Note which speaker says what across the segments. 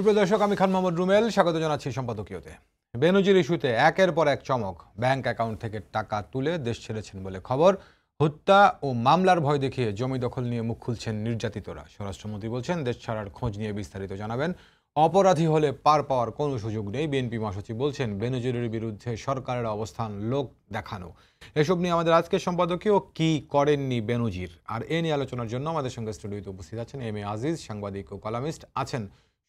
Speaker 1: সুপ্রিয় দর্শক আমি খান মোহাম্মদ রুমেল স্বাগত জানাচ্ছি সম্পাদকীয়তে বেনজির ইস্যুতে একের পর এক চমক ব্যাংক অ্যাকাউন্ট থেকে টাকা তুলে দেশ ছেড়েছেন বলে খবর হত্যা ও মামলার ভয় দেখিয়ে জমি দখল নিয়ে মুখ খুলছেন নির্যাতিতরা স্বরাষ্ট্রমন্ত্রী বলছেন দেশ ছাড়ার খোঁজ নিয়ে বিস্তারিত জানাবেন অপরাধী হলে পার পাওয়ার কোনো সুযোগ নেই বিএনপি মহাসচিব বলছেন বেনজিরের বিরুদ্ধে সরকারের অবস্থান লোক দেখানো এসব নিয়ে আমাদের আজকের সম্পাদকীয় কি করেননি বেনজির আর এ নিয়ে আলোচনার জন্য আমাদের সঙ্গে স্টুডিওতে উপস্থিত আছেন এম এ আজিজ সাংবাদিক ও কলামিস্ট আছেন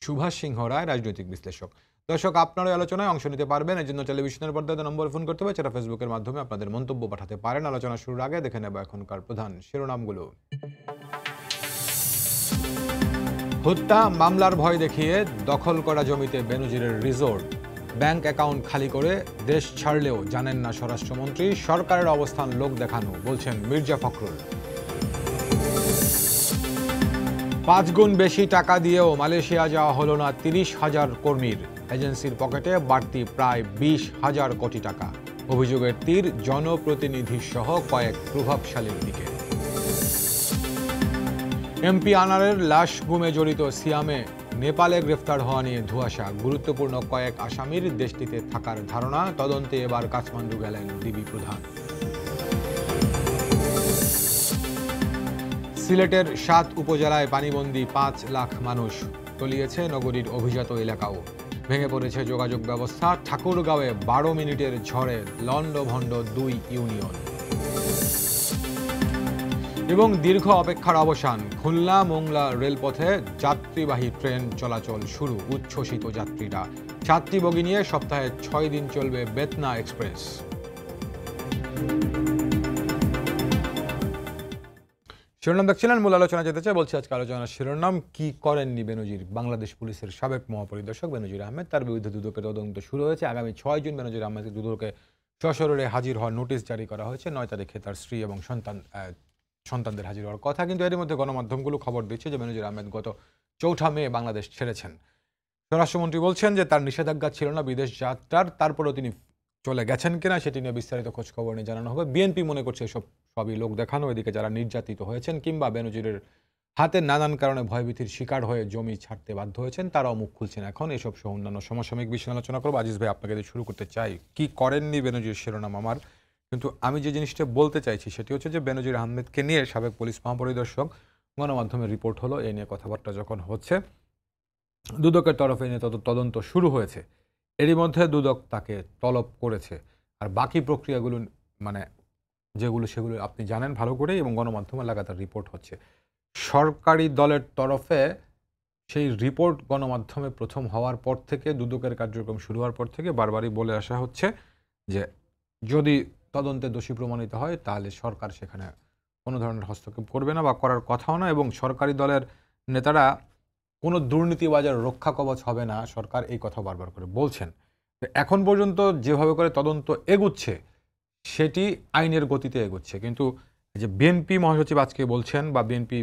Speaker 1: সুভাষ সিংহ রায় রাজনৈতিক বিশ্লেষক দর্শক আপনারা আলোচনায় অংশ নিতে পারবেন এর জন্য টেলিভিশনের পর্দাতে নম্বর ফোন করতে হবে সেটা ফেসবুকের মাধ্যমে আপনাদের মন্তব্য পাঠাতে পারেন আলোচনা শুরুর আগে দেখে নেব এখনকার প্রধান শিরোনামগুলো হত্যা মামলার ভয় দেখিয়ে দখল করা জমিতে বেনজিরের রিজোর্ট ব্যাংক অ্যাকাউন্ট খালি করে দেশ ছাড়লেও জানেন না স্বরাষ্ট্রমন্ত্রী সরকারের অবস্থান লোক দেখানো বলছেন মির্জা ফখরুল পাঁচ গুণ বেশি টাকা দিয়েও মালয়েশিয়া যাওয়া হলো না তিরিশ হাজার কর্মীর এজেন্সির পকেটে বাড়তি প্রায় বিশ হাজার কোটি টাকা অভিযোগের তীর জনপ্রতিনিধি সহ কয়েক প্রভাবশালীর দিকে এমপি আনারের লাশ গুমে জড়িত সিয়ামে নেপালে গ্রেফতার হওয়া নিয়ে ধোয়াশা গুরুত্বপূর্ণ কয়েক আসামির দেশটিতে থাকার ধারণা তদন্তে এবার কাঠমান্ডু গেলেন ডিবি প্রধান সিলেটের সাত উপজেলায় পানিবন্দী পাঁচ লাখ মানুষ তলিয়েছে নগরীর অভিজাত এলাকাও ভেঙে পড়েছে যোগাযোগ ব্যবস্থা ঠাকুরগাঁওয়ে বারো মিনিটের ঝড়ে লণ্ডভণ্ড দুই ইউনিয়ন এবং দীর্ঘ অপেক্ষার অবসান খুলনা মোংলা রেলপথে যাত্রীবাহী ট্রেন চলাচল শুরু উচ্ছ্বসিত যাত্রীরা সাতটি বগি নিয়ে সপ্তাহে ছয় দিন চলবে বেতনা এক্সপ্রেস শিরোনাম দেখছিলেন মূল আলোচনা যেতে চাই বলছি আজকে আলোচনার শিরোনাম কি করেননি বেনজির বাংলাদেশ পুলিশের সাবেক মহাপরিদর্শক বেনজির আহমেদ তার বিরুদ্ধে দুদকের তদন্ত শুরু হয়েছে আগামী ছয় জুন বেনজির আহমেদকে দুদকে সশরীরে হাজির হওয়ার নোটিশ জারি করা হয়েছে নয় তারিখে তার স্ত্রী এবং সন্তান সন্তানদের হাজির হওয়ার কথা কিন্তু এর মধ্যে গণমাধ্যমগুলো খবর দিচ্ছে যে বেনজির আহমেদ গত চৌঠা মে বাংলাদেশ ছেড়েছেন স্বরাষ্ট্রমন্ত্রী বলছেন যে তার নিষেধাজ্ঞা ছিল না বিদেশ যাত্রার তারপরেও তিনি চলে গেছেন কিনা সেটি নিয়ে বিস্তারিত খোঁজখবর নিয়ে জানানো হবে বিএনপি মনে করছে এসব সবই লোক দেখানো এদিকে যারা নির্যাতিত হয়েছেন কিংবা বেনজিরের হাতে নানান কারণে ভয়ভীতির শিকার হয়ে জমি ছাড়তে বাধ্য হয়েছেন তারাও মুখ খুলছেন এখন এসব সহ অন্যান্য সমসাময়িক বিষয় আলোচনা করবো আজিজ ভাই আপনাকে শুরু করতে চাই কি করেননি বেনজির শিরোনাম আমার কিন্তু আমি যে জিনিসটা বলতে চাইছি সেটি হচ্ছে যে বেনজির আহমেদকে নিয়ে সাবেক পুলিশ মহাপরিদর্শক গণমাধ্যমের রিপোর্ট হলো এ নিয়ে কথাবার্তা যখন হচ্ছে দুদকের তরফে নিয়ে তত তদন্ত শুরু হয়েছে এরই মধ্যে দুদক তাকে তলব করেছে আর বাকি প্রক্রিয়াগুলো মানে যেগুলো সেগুলো আপনি জানেন ভালো করে এবং গণমাধ্যমে লাগাতার রিপোর্ট হচ্ছে সরকারি দলের তরফে সেই রিপোর্ট গণমাধ্যমে প্রথম হওয়ার পর থেকে দুদকের কার্যক্রম শুরু হওয়ার পর থেকে বারবারই বলে আসা হচ্ছে যে যদি তদন্তে দোষী প্রমাণিত হয় তাহলে সরকার সেখানে কোনো ধরনের হস্তক্ষেপ করবে না বা করার কথাও না এবং সরকারি দলের নেতারা কোনো দুর্নীতিবাজার রক্ষা কবচ হবে না সরকার এই কথা বারবার করে বলছেন এখন পর্যন্ত যেভাবে করে তদন্ত এগুচ্ছে সেটি আইনের গতিতে এগোচ্ছে কিন্তু যে বিএনপি মহাসচিব আজকে বলছেন বা বিএনপি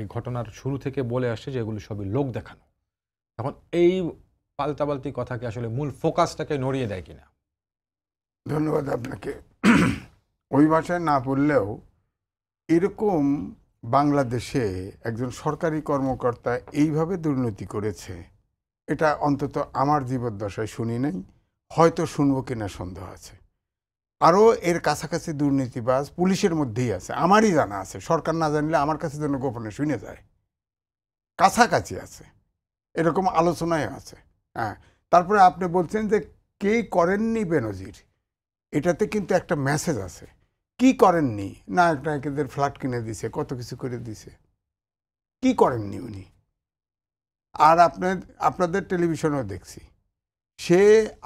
Speaker 1: এই ঘটনার শুরু থেকে বলে আসছে যে এগুলো সবই লোক দেখানো এখন এই পাল্টাপাল্টি কথাকে আসলে মূল ফোকাসটাকে নড়িয়ে দেয় কিনা
Speaker 2: ধন্যবাদ আপনাকে ওই ভাষায় না বললেও এরকম বাংলাদেশে একজন সরকারি কর্মকর্তা এইভাবে দুর্নীতি করেছে এটা অন্তত আমার জীবদ্দশায় শুনি নাই হয়তো শুনবো কিনা সন্দেহ আছে আরও এর কাছাকাছি দুর্নীতিবাজ পুলিশের মধ্যেই আছে আমারই জানা আছে সরকার না জানলে আমার কাছে যেন গোপনে শুনে যায় কাছাকাছি আছে এরকম আলোচনায় আছে হ্যাঁ তারপরে আপনি বলছেন যে কে করেননি বেনজির এটাতে কিন্তু একটা মেসেজ আছে কি করেননি নায়ক নায়কদের ফ্ল্যাট কিনে দিছে কত কিছু করে দিছে কি করেননি উনি আর আপনাদের আপনাদের টেলিভিশনেও দেখছি সে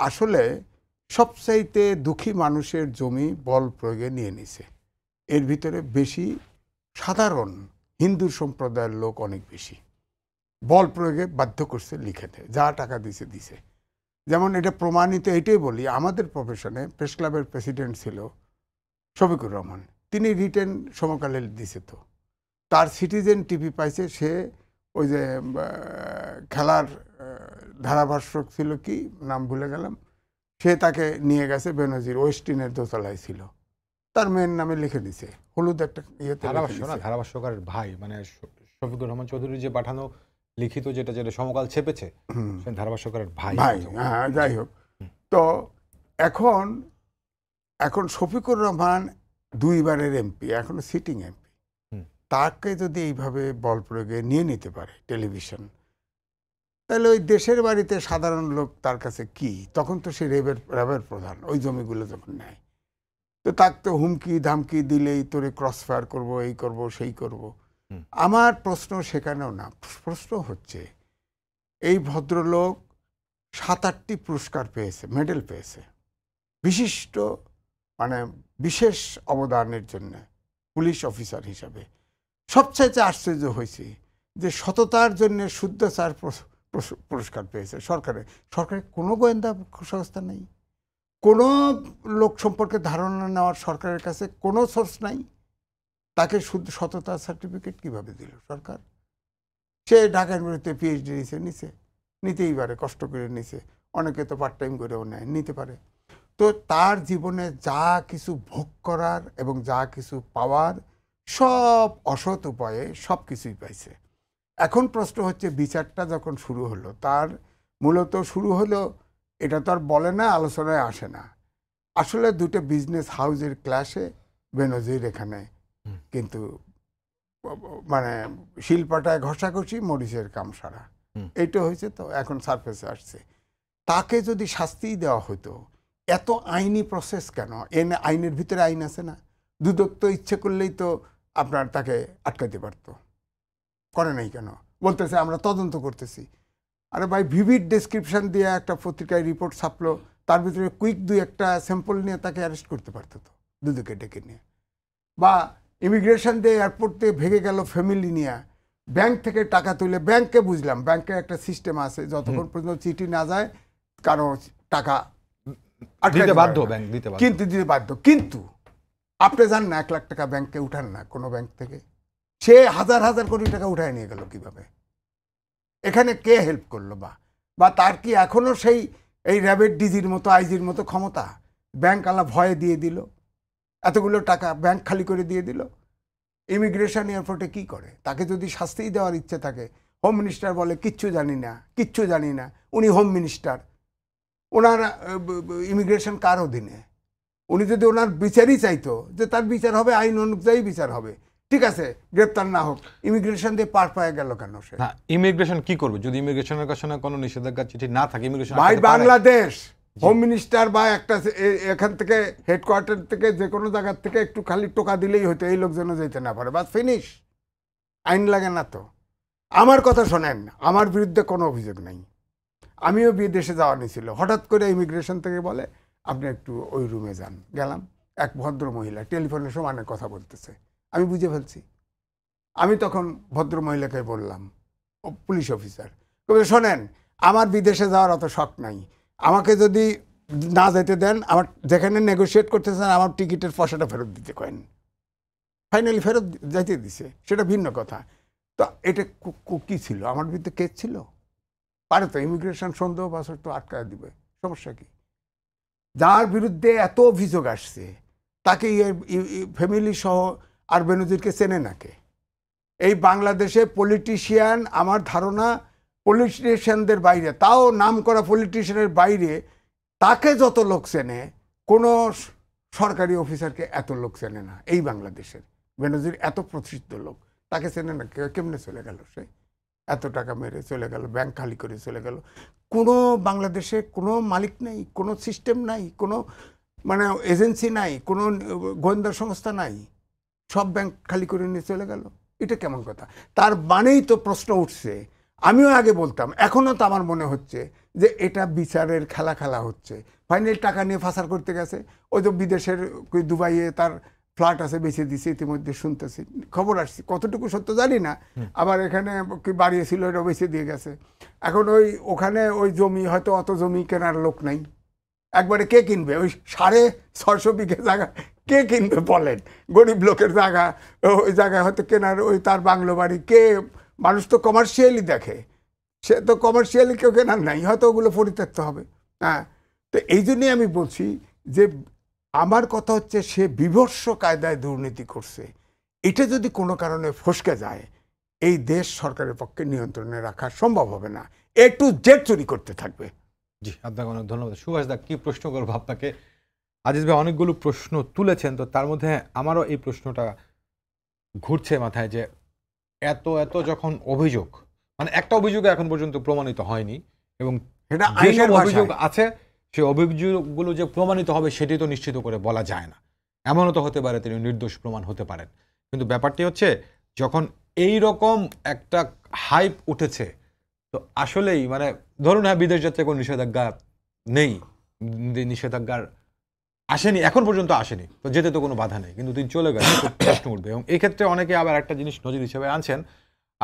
Speaker 2: আসলে সবচাইতে দুঃখী মানুষের জমি বল প্রয়োগে নিয়ে নিছে এর ভিতরে বেশি সাধারণ হিন্দু সম্প্রদায়ের লোক অনেক বেশি বল প্রয়োগে বাধ্য করছে লিখেতে যা টাকা দিছে দিছে যেমন এটা প্রমাণিত এটাই বলি আমাদের প্রফেশনে প্রেস ক্লাবের প্রেসিডেন্ট ছিল শফিকুর রহমান তিনি রিটেন সমকালে দিছে তো তার সিটিজেন টিভি পাইছে সে ওই যে খেলার ধারাভাষ্যক ছিল কি নাম ভুলে গেলাম সে তাকে নিয়ে গেছে বেনজির ওয়েস্টিনের দোতলায় ছিল তার মেয়ের নামে লিখে দিছে হলুদ একটা ইয়ে
Speaker 1: ধারাভাষ্যকার ভাই মানে শফিকুর রহমান চৌধুরী যে পাঠানো লিখিত যেটা যেটা সমকাল ছেপেছে ধারাভাষ্যকার
Speaker 2: ভাই ভাই হ্যাঁ যাই হোক তো এখন এখন শফিকুর রহমান দুইবারের এমপি এখনো সিটিং এমপি তাকে যদি এইভাবে বল প্রয়োগে নিয়ে নিতে পারে টেলিভিশন তাহলে ওই দেশের বাড়িতে সাধারণ লোক তার কাছে কি তখন তো সে রেবের র্যাবের প্রধান ওই জমিগুলো যখন নেয় তো তাক তো হুমকি ধামকি দিলেই তোরে ক্রস ফায়ার করবো এই করব সেই করব। আমার প্রশ্ন সেখানেও না প্রশ্ন হচ্ছে এই ভদ্রলোক সাত আটটি পুরস্কার পেয়েছে মেডেল পেয়েছে বিশিষ্ট মানে বিশেষ অবদানের জন্য পুলিশ অফিসার হিসাবে সবচাইতে আশ্চর্য হয়েছি যে সততার জন্য শুদ্ধচার পুরস্কার পেয়েছে সরকারে সরকারের কোনো গোয়েন্দা সংস্থা নেই কোনো লোক সম্পর্কে ধারণা নেওয়ার সরকারের কাছে কোনো সোর্স নাই তাকে শুধু সততা সার্টিফিকেট কিভাবে দিল সরকার সে ঢাকা ইউনিভার্সিটিতে পিএইচডি নিছে নিছে নিতেই পারে কষ্ট করে নিছে অনেকে তো পার্ট টাইম করেও নেয় নিতে পারে তো তার জীবনে যা কিছু ভোগ করার এবং যা কিছু পাওয়ার সব অসৎ উপায়ে সব কিছুই পাইছে এখন প্রশ্ন হচ্ছে বিচারটা যখন শুরু হলো তার মূলত শুরু হলো এটা তো আর বলে না আলোচনায় আসে না আসলে দুটো বিজনেস হাউজের ক্লাসে বেনজির এখানে কিন্তু মানে শিল্পটায় ঘষাঘষি মরিচের কাম সারা এইটা হয়েছে তো এখন সার্ফেসে আসছে তাকে যদি শাস্তি দেওয়া হতো এত আইনি প্রসেস কেন এনে আইনের ভিতরে আইন আছে না দুদক তো ইচ্ছে করলেই তো আপনার তাকে আটকাতে পারতো করে নাই কেন বলতেছে আমরা তদন্ত করতেছি আরে ভাই ভিভিড ডেসক্রিপশান দিয়ে একটা পত্রিকায় রিপোর্ট ছাপলো তার ভিতরে কুইক দুই একটা স্যাম্পল নিয়ে তাকে অ্যারেস্ট করতে পারত তো দুদুকে ডেকে নিয়ে বা ইমিগ্রেশন দিয়ে এয়ারপোর্ট দিয়ে ভেঙে গেল ফ্যামিলি নিয়ে ব্যাংক থেকে টাকা তুলে ব্যাংকে বুঝলাম ব্যাংকে একটা সিস্টেম আছে যতক্ষণ পর্যন্ত চিঠি না যায় কারো টাকা বাধ্য ব্যাংক কিন্তু দিতে বাধ্য কিন্তু আপনি যান না এক লাখ টাকা ব্যাংকে উঠান না কোনো ব্যাংক থেকে সে হাজার হাজার কোটি টাকা উঠায় নিয়ে গেল কিভাবে এখানে কে হেল্প করলো বা বা তার কি এখনও সেই এই র‍্যাবেট ডিজির মতো আইজির মতো ক্ষমতা ব্যাংক আলা ভয়ে দিয়ে দিল এতগুলো টাকা ব্যাংক খালি করে দিয়ে দিল ইমিগ্রেশন এয়ারপোর্টে কি করে তাকে যদি শাস্তিই দেওয়ার ইচ্ছে থাকে হোম মিনিস্টার বলে কিচ্ছু জানি না কিচ্ছু জানি না উনি হোম মিনিস্টার ওনার ইমিগ্রেশন কার অধীনে উনি যদি ওনার বিচারই চাইতো যে তার বিচার হবে আইন অনুযায়ী বিচার হবে ঠিক আছে গ্রেপ্তার না হোক ইমিগ্রেশন দিয়ে পার পায়ে গেল কেন সে না
Speaker 1: হ্যাঁ, ইমিগ্রেশন কি করবে যদি ইমিগ্রেশনের কাছে কোনো নিষেধাজ্ঞা চিঠি না থাকে ইমিগ্রেশন ভাই বাংলাদেশ
Speaker 2: হোম মিনিস্টার বা একটা এখান থেকে হেডকোয়ার্টার থেকে যে কোনো জায়গার থেকে একটু খালি টোকা দিলেই হতো এই লোক যেন যেতে না পারে বাস ফিনিশ আইন লাগে না তো আমার কথা শোনেন আমার বিরুদ্ধে কোনো অভিযোগ নাই আমিও বিদেশে যাওয়া নিয়েছিল হঠাৎ করে ইমিগ্রেশন থেকে বলে আপনি একটু ওই রুমে যান গেলাম এক ভদ্র মহিলা টেলিফোনে অনেক কথা বলতেছে আমি বুঝে ফেলছি আমি তখন ভদ্র মহিলাকে বললাম পুলিশ অফিসার তবে শোনেন আমার বিদেশে যাওয়ার অত শখ নাই আমাকে যদি না যেতে দেন আমার যেখানে নেগোসিয়েট করতেছেন আমার টিকিটের পয়সাটা ফেরত দিতে কেন ফাইনালি ফেরত যাইতে দিছে সেটা ভিন্ন কথা তো এটা কী ছিল আমার বিরুদ্ধে কেস ছিল পারে তো ইমিগ্রেশন সন্দেহ বাসর তো আটকা দিবে সমস্যা কি যার বিরুদ্ধে এত অভিযোগ আসছে তাকে ফ্যামিলি সহ আর বেনজিরকে চেনে নাকে এই বাংলাদেশে পলিটিশিয়ান আমার ধারণা পলিটিশিয়ানদের বাইরে তাও নাম করা পলিটিশিয়ানের বাইরে তাকে যত লোক চেনে কোনো সরকারি অফিসারকে এত লোক চেনে না এই বাংলাদেশের বেনজির এত প্রসিদ্ধ লোক তাকে চেনে না কেমনে চলে গেল সে এত টাকা মেরে চলে গেল ব্যাংক খালি করে চলে গেল কোনো বাংলাদেশে কোনো মালিক নাই কোনো সিস্টেম নাই কোনো মানে এজেন্সি নাই কোনো গোয়েন্দা সংস্থা নাই সব ব্যাংক খালি করে নিয়ে চলে গেল এটা কেমন কথা তার মানেই তো প্রশ্ন উঠছে আমিও আগে বলতাম এখনও তো আমার মনে হচ্ছে যে এটা বিচারের খেলা খেলা হচ্ছে ফাইনাল টাকা নিয়ে ফাঁসার করতে গেছে ওই তো বিদেশের দুবাইয়ে তার ফ্ল্যাট আছে বেছে দিছে ইতিমধ্যে শুনতেছি খবর আসছি কতটুকু সত্য জানি না আবার এখানে কি বাড়িয়েছিল এটা বেছে দিয়ে গেছে এখন ওই ওখানে ওই জমি হয়তো অত জমি কেনার লোক নাই একবারে কে কিনবে ওই সাড়ে ছশো বিঘে জায়গা কে কিনবে বলেন গরিব লোকের জায়গা ওই জায়গায় হয়তো কেনার ওই তার বাংলো বাড়ি কে মানুষ তো কমার্শিয়ালি দেখে সে তো কমার্শিয়ালি কেউ কেনার নাই হয়তো ওগুলো পরিত্যক্ত হবে হ্যাঁ তো এই জন্যই আমি বলছি যে আমার কথা হচ্ছে সে বিভর্ষ কায়দায় দুর্নীতি করছে এটা যদি কোনো কারণে ফসকে যায় এই দেশ সরকারের পক্ষে নিয়ন্ত্রণে রাখা সম্ভব হবে না এ টু জেড চুরি করতে থাকবে জি আপনাকে অনেক ধন্যবাদ সুভাষ দা কি প্রশ্ন করবো আপনাকে
Speaker 1: আজিজ ভাই অনেকগুলো প্রশ্ন তুলেছেন তো তার মধ্যে আমারও এই প্রশ্নটা ঘুরছে মাথায় যে এত এত যখন অভিযোগ মানে একটা অভিযোগ এখন পর্যন্ত প্রমাণিত হয়নি এবং সেটা আইনের অভিযোগ আছে সেই অভিযোগগুলো যে প্রমাণিত হবে সেটি তো নিশ্চিত করে বলা যায় না এমনও তো হতে পারে তিনি নির্দোষ প্রমাণ হতে পারেন কিন্তু ব্যাপারটি হচ্ছে যখন এই রকম একটা হাইপ উঠেছে তো আসলেই মানে ধরুন হ্যাঁ বিদেশ যাত্রায় কোনো নিষেধাজ্ঞা নেই নিষেধাজ্ঞার আসেনি এখন পর্যন্ত আসেনি তো যেতে তো কোনো বাধা নেই কিন্তু তিনি চলে গেলেন প্রশ্ন উঠবে এবং এই ক্ষেত্রে অনেকে আবার একটা জিনিস নজর হিসেবে আনছেন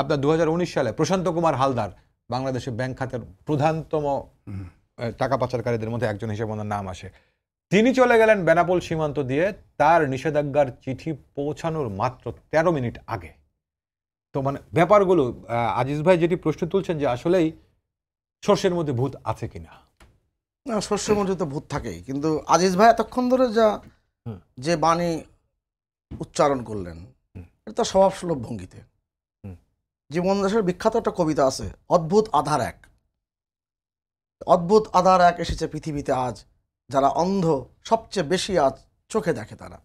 Speaker 1: আপনার দু সালে প্রশান্ত কুমার হালদার বাংলাদেশের ব্যাংক খাতের প্রধানতম টাকা পাচারকারীদের মধ্যে একজন হিসেবে ওনার নাম আসে তিনি চলে গেলেন বেনাপোল সীমান্ত দিয়ে তার নিষেধাজ্ঞার চিঠি পৌঁছানোর মাত্র ১৩ মিনিট আগে তো মানে ব্যাপারগুলো আজিজ ভাই যেটি প্রশ্ন তুলছেন যে আসলেই
Speaker 3: সর্ষের মধ্যে ভূত আছে কিনা না শস্যের মধ্যে তো ভূত থাকেই কিন্তু আজিজ ভাই এতক্ষণ ধরে যা যে বাণী উচ্চারণ করলেন এটা স্বভাব সুলভ ভঙ্গিতে জীবন দাসের বিখ্যাত একটা কবিতা আছে অদ্ভুত আধার এক অদ্ভুত আধার এক এসেছে পৃথিবীতে আজ যারা অন্ধ সবচেয়ে বেশি আজ চোখে দেখে তারা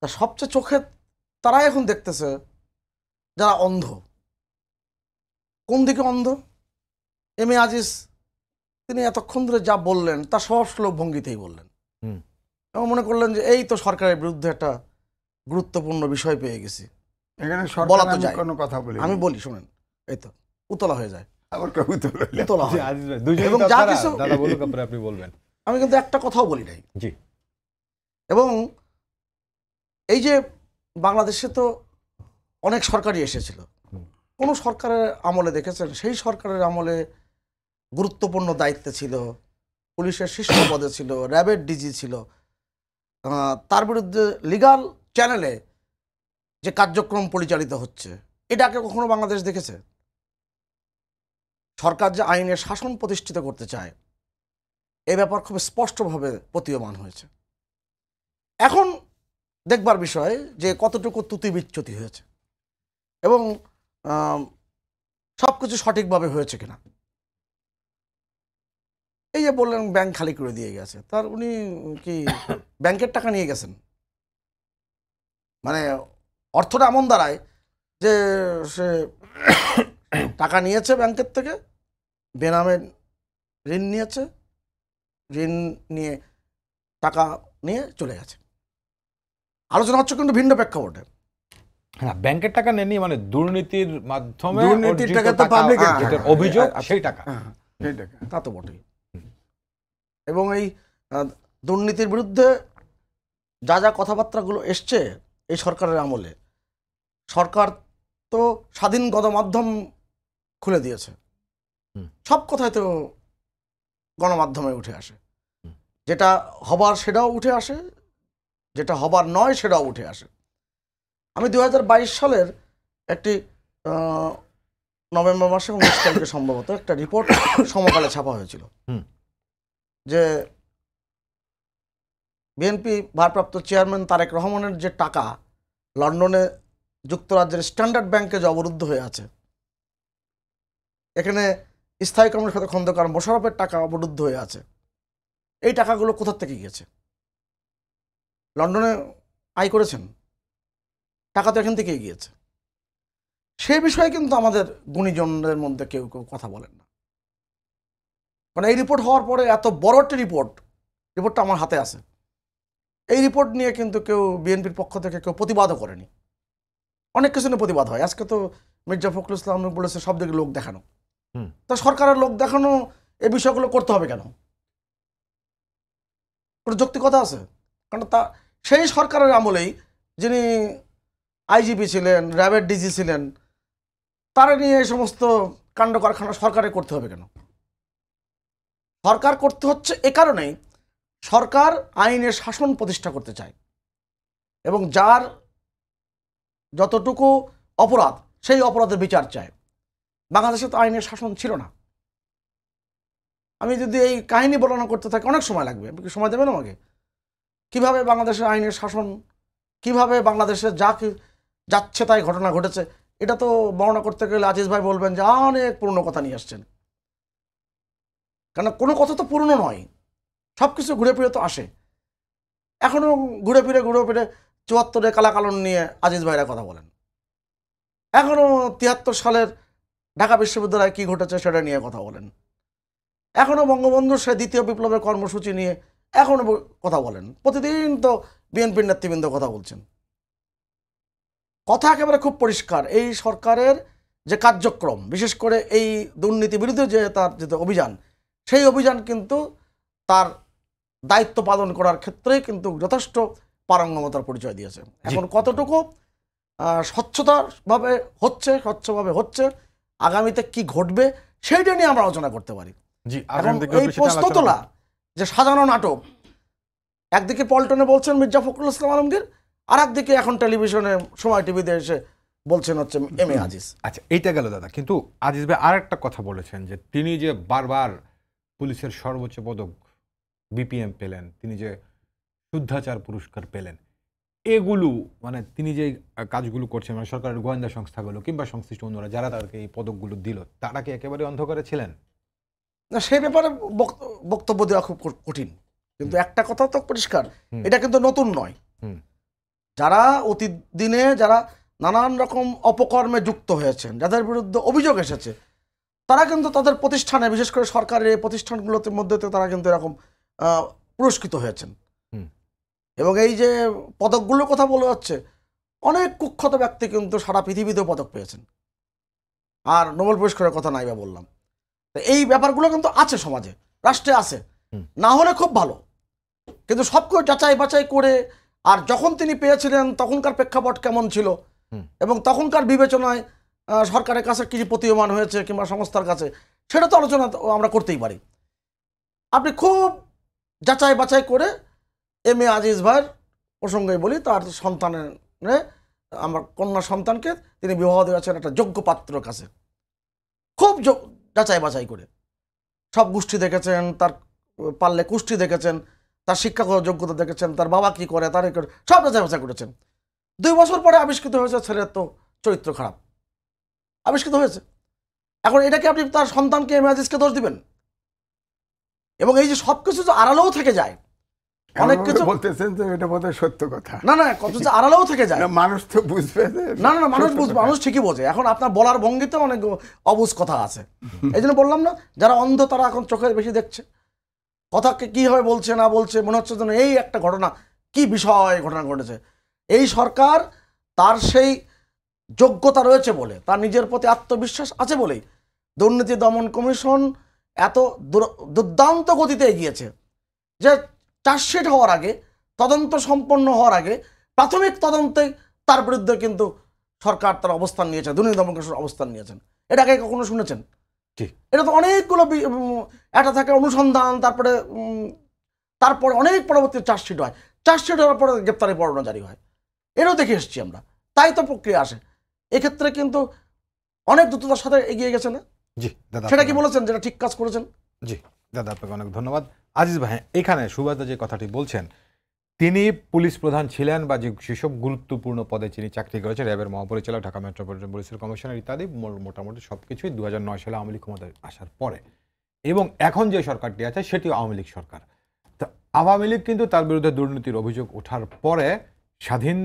Speaker 3: তা সবচেয়ে চোখে তারাই এখন দেখতেছে যারা অন্ধ কোন দিকে অন্ধ এম এ আজিজ তিনি এতক্ষণ ধরে যা বললেন তা শ্লোক ভঙ্গিতেই বললেন এবং মনে করলেন যে এই তো সরকারের বিরুদ্ধে একটা গুরুত্বপূর্ণ বিষয় পেয়ে গেছি এখানে বলা তো যায় কোনো কথা বলি আমি বলি শুনেন এই তো উতলা হয়ে যায় আপনি বলবেন আমি কিন্তু একটা কথাও বলি নাই জি এবং এই যে বাংলাদেশে তো অনেক সরকারই এসেছিল কোনো সরকারের আমলে দেখেছেন সেই সরকারের আমলে গুরুত্বপূর্ণ দায়িত্বে ছিল পুলিশের শীর্ষ পদে ছিল র্যাবের ডিজি ছিল তার বিরুদ্ধে লিগাল চ্যানেলে যে কার্যক্রম পরিচালিত হচ্ছে এটাকে কখনো বাংলাদেশ দেখেছে সরকার যে আইনের শাসন প্রতিষ্ঠিত করতে চায় এ ব্যাপার খুব স্পষ্টভাবে প্রতীয়মান হয়েছে এখন দেখবার বিষয় যে কতটুকু তুতি বিচ্যুতি হয়েছে এবং সব কিছু সঠিকভাবে হয়েছে কিনা এই যে বললেন ব্যাংক খালি করে দিয়ে গেছে তার উনি কি ব্যাংকের টাকা নিয়ে গেছেন মানে অর্থটা এমন দাঁড়ায় যে সে টাকা নিয়েছে ব্যাংকের থেকে বেনামে ঋণ নিয়েছে ঋণ নিয়ে টাকা নিয়ে চলে গেছে আলোচনা হচ্ছে কিন্তু ভিন্ন প্রেক্ষাপটে
Speaker 1: হ্যাঁ ব্যাংকের টাকা নেনি মানে দুর্নীতির মাধ্যমে অভিযোগ হ্যাঁ, হ্যাঁ, সেই টাকা হ্যাঁ,
Speaker 3: সেই টাকা তা তো বটেই এবং এই দুর্নীতির বিরুদ্ধে যা যা কথাবার্তাগুলো এসছে এই সরকারের আমলে সরকার তো স্বাধীন গণমাধ্যম খুলে দিয়েছে সব কথাই তো গণমাধ্যমে উঠে আসে যেটা হবার সেটাও উঠে আসে যেটা হবার নয় সেটাও উঠে আসে আমি দু সালের একটি নভেম্বর মাসে উনিশ তারিখে সম্ভবত একটা রিপোর্ট সমকালে ছাপা হয়েছিল যে বিএনপি ভারপ্রাপ্ত চেয়ারম্যান তারেক রহমানের যে টাকা লন্ডনে যুক্তরাজ্যের স্ট্যান্ডার্ড ব্যাংকে যে অবরুদ্ধ হয়ে আছে এখানে স্থায়ী কর্মীর সাথে খন্দকার মোশারফের টাকা অবরুদ্ধ হয়ে আছে এই টাকাগুলো কোথার থেকে গিয়েছে লন্ডনে আয় করেছেন টাকা তো এখান থেকেই গিয়েছে সে বিষয়ে কিন্তু আমাদের গুণীজনদের মধ্যে কেউ কেউ কথা বলেন না মানে এই রিপোর্ট হওয়ার পরে এত বড় একটি রিপোর্ট রিপোর্টটা আমার হাতে আছে এই রিপোর্ট নিয়ে কিন্তু কেউ বিএনপির পক্ষ থেকে কেউ প্রতিবাদও করেনি অনেক কিছু নিয়ে প্রতিবাদ হয় আজকে তো মির্জা ফখরুল ইসলাম বলেছে সব দিকে লোক দেখানো তা সরকারের লোক দেখানো এই বিষয়গুলো করতে হবে কেন কোনো যৌক্তিকতা আছে কারণ তা সেই সরকারের আমলেই যিনি আইজিপি ছিলেন র্যাবের ডিজি ছিলেন তারা নিয়ে এই সমস্ত কাণ্ড কারখানা সরকারে করতে হবে কেন সরকার করতে হচ্ছে এ কারণেই সরকার আইনের শাসন প্রতিষ্ঠা করতে চায় এবং যার যতটুকু অপরাধ সেই অপরাধের বিচার চায় বাংলাদেশে তো আইনের শাসন ছিল না আমি যদি এই কাহিনী বর্ণনা করতে থাকি অনেক সময় লাগবে আপনি সময় দেবেন আমাকে কিভাবে বাংলাদেশের আইনের শাসন কিভাবে বাংলাদেশে যা যাচ্ছে তাই ঘটনা ঘটেছে এটা তো বর্ণনা করতে গেলে আজিজ ভাই বলবেন যে অনেক পূর্ণ কথা নিয়ে আসছেন কেন কোনো কথা তো পুরনো নয় সব কিছু ঘুরে ফিরে তো আসে এখনও ঘুরে ফিরে ঘুরে ফিরে চুয়াত্তরে কালাকালন নিয়ে আজিজ ভাইরা কথা বলেন এখনও তিয়াত্তর সালের ঢাকা বিশ্ববিদ্যালয়ে কি ঘটেছে সেটা নিয়ে কথা বলেন এখনও বঙ্গবন্ধুর সে দ্বিতীয় বিপ্লবের কর্মসূচি নিয়ে এখনও কথা বলেন প্রতিদিন তো বিএনপির নেতৃবৃন্দ কথা বলছেন কথা একেবারে খুব পরিষ্কার এই সরকারের যে কার্যক্রম বিশেষ করে এই দুর্নীতি বিরুদ্ধে যে তার যে অভিযান সেই অভিযান কিন্তু তার দায়িত্ব পালন করার ক্ষেত্রে কিন্তু যথেষ্ট পারঙ্গমতার পরিচয় দিয়েছে এখন কতটুকু স্বচ্ছতাভাবে হচ্ছে স্বচ্ছভাবে হচ্ছে আগামীতে কি ঘটবে সেইটা নিয়ে আমরা আলোচনা করতে পারি এই প্রস্তুতলা যে সাজানো নাটক একদিকে পল্টনে বলছেন মির্জা ফখরুল ইসলাম আলমগীর আর একদিকে এখন টেলিভিশনে সময় টিভিতে এসে বলছেন হচ্ছে এম এ আজিজ
Speaker 1: আচ্ছা এইটা গেল দাদা কিন্তু আজিজ ভাই আর একটা কথা বলেছেন যে তিনি যে বারবার পুলিশের সর্বোচ্চ পদক বিপিএম পেলেন তিনি যে শুদ্ধাচার পুরস্কার পেলেন এগুলো মানে তিনি যে কাজগুলো করছেন মানে সরকারের গোয়েন্দা সংস্থাগুলো কিংবা সংশ্লিষ্ট অন্যরা যারা তাদেরকে এই পদকগুলো দিল তারা কি একেবারে অন্ধকারে
Speaker 3: ছিলেন না সে ব্যাপারে বক্তব্য দেওয়া খুব কঠিন কিন্তু একটা কথা তো পরিষ্কার এটা কিন্তু নতুন নয় যারা অতীত দিনে যারা নানান রকম অপকর্মে যুক্ত হয়েছেন যাদের বিরুদ্ধে অভিযোগ এসেছে তারা কিন্তু তাদের প্রতিষ্ঠানে বিশেষ করে সরকারের প্রতিষ্ঠানগুলোতে মধ্যে তারা কিন্তু এরকম পুরস্কৃত হয়েছেন এবং এই যে পদকগুলোর কথা বলা হচ্ছে অনেক কুখ্যাত ব্যক্তি কিন্তু সারা পৃথিবীতেও পদক পেয়েছেন আর নোবেল পুরস্কারের কথা নাই বা বললাম এই ব্যাপারগুলো কিন্তু আছে সমাজে রাষ্ট্রে আছে না হলে খুব ভালো কিন্তু সবকে যাচাই বাছাই করে আর যখন তিনি পেয়েছিলেন তখনকার প্রেক্ষাপট কেমন ছিল এবং তখনকার বিবেচনায় সরকারের কাছে কিছু প্রতীয়মান হয়েছে কিংবা সংস্থার কাছে সেটা তো আলোচনা আমরা করতেই পারি আপনি খুব যাচাই বাছাই করে এম এ আজিজ ভাইয়ের প্রসঙ্গে বলি তার সন্তানের আমার কন্যা সন্তানকে তিনি বিবাহ দিয়েছেন একটা যোগ্য পাত্রর কাছে খুব যাচাই বাছাই করে সব গোষ্ঠী দেখেছেন তার পারলে কুষ্টি দেখেছেন তার শিক্ষাগত যোগ্যতা দেখেছেন তার বাবা কী করে তার সব যাচাই বাছাই করেছেন দুই বছর পরে আবিষ্কৃত হয়েছে ছেলের তো চরিত্র খারাপ আবিষ্কৃত হয়েছে এখন এটাকে আপনি তার সন্তানকে মেয়াজিসকে দোষ দিবেন এবং এই যে সব কিছু যে আড়ালেও থেকে যায় অনেক কিছু বলতেছেন যে এটা বোধহয় সত্য কথা না না কত যে আড়ালেও থেকে যায় মানুষ তো বুঝবে না না না মানুষ বুঝবে মানুষ ঠিকই বোঝে এখন আপনার বলার ভঙ্গিতে অনেক অবুজ কথা আছে এই জন্য বললাম না যারা অন্ধ তারা এখন চোখের বেশি দেখছে কথাকে কী হয় বলছে না বলছে মনে হচ্ছে যেন এই একটা ঘটনা কি বিষয় ঘটনা ঘটেছে এই সরকার তার সেই যোগ্যতা রয়েছে বলে তার নিজের প্রতি আত্মবিশ্বাস আছে বলেই দুর্নীতি দমন কমিশন এত দুর্দান্ত গতিতে এগিয়েছে যে চার্জশিট হওয়ার আগে তদন্ত সম্পন্ন হওয়ার আগে প্রাথমিক তদন্তে তার বিরুদ্ধে কিন্তু সরকার তার অবস্থান নিয়েছে দুর্নীতি দমন কমিশন অবস্থান নিয়েছেন এটাকে কখনো শুনেছেন এটা তো অনেকগুলো এটা থাকে অনুসন্ধান তারপরে তারপরে অনেক পরবর্তী চার্জশিট হয় চার্জশিট হওয়ার পরে গ্রেপ্তারি পরোয়ানা জারি হয় এটাও দেখে এসেছি আমরা তাই তো প্রক্রিয়া আসে এক্ষেত্রে কিন্তু অনেক দ্রুততার সাথে এগিয়ে গেছে না
Speaker 1: জি দাদা সেটা কি বলেছেন
Speaker 3: যেটা ঠিক কাজ করেছেন
Speaker 1: জি দাদা আপনাকে অনেক ধন্যবাদ আজিজ ভাই এখানে সুভাষদা যে কথাটি বলছেন তিনি পুলিশ প্রধান ছিলেন বা যে সেসব গুরুত্বপূর্ণ পদে তিনি চাকরি করেছেন র্যাবের মহাপরিচালক ঢাকা মেট্রোপলিটন পুলিশের কমিশনার ইত্যাদি মোটামুটি সব কিছুই দু সালে আওয়ামী লীগ ক্ষমতায় আসার পরে এবং এখন যে সরকারটি আছে সেটিও আওয়ামী লীগ সরকার তা আওয়ামী লীগ কিন্তু তার বিরুদ্ধে দুর্নীতির অভিযোগ ওঠার পরে স্বাধীন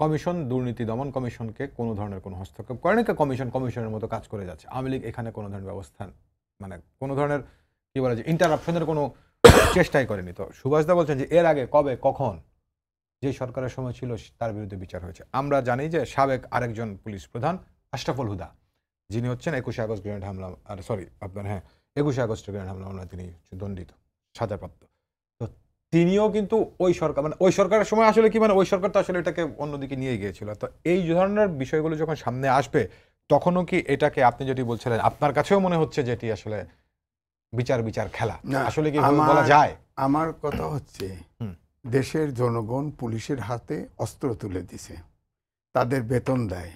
Speaker 1: কমিশন দুর্নীতি দমন কমিশনকে কোনো ধরনের কোনো হস্তক্ষেপ করেনি কমিশন কমিশনের মতো কাজ করে যাচ্ছে আওয়ামী লীগ এখানে কোনো ধরনের ব্যবস্থা মানে কোনো ধরনের কী বলা যায় ইন্টারাপশনের কোনো চেষ্টাই করেনি তো সুভাষদা বলছেন যে এর আগে কবে কখন যে সরকারের সময় ছিল তার বিরুদ্ধে বিচার হয়েছে আমরা জানি যে সাবেক আরেকজন পুলিশ প্রধান আশরাফুল হুদা যিনি হচ্ছেন একুশে আগস্ট গ্রেনেড হামলা আর সরি আপনার হ্যাঁ একুশে আগস্ট গ্রেনেড হামলা তিনি দণ্ডিত সাজাপ্রাপ্ত তিনিও কিন্তু ওই সরকার মানে ওই সরকারের সময় আসলে কি মানে ওই সরকার তো আসলে এটাকে অন্যদিকে নিয়ে গিয়েছিল তো এই ধরনের বিষয়গুলো যখন সামনে আসবে তখনও কি এটাকে আপনি যেটি বলছিলেন আপনার কাছেও মনে হচ্ছে যেটি
Speaker 2: আসলে বিচার বিচার খেলা আসলে কি বলা যায় আমার কথা হচ্ছে দেশের জনগণ পুলিশের হাতে অস্ত্র তুলে দিছে তাদের বেতন দেয়